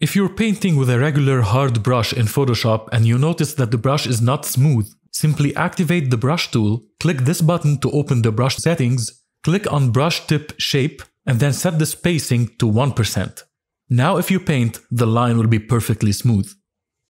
If you're painting with a regular hard brush in Photoshop and you notice that the brush is not smooth, simply activate the brush tool, click this button to open the brush settings, click on brush tip shape, and then set the spacing to 1%. Now if you paint, the line will be perfectly smooth.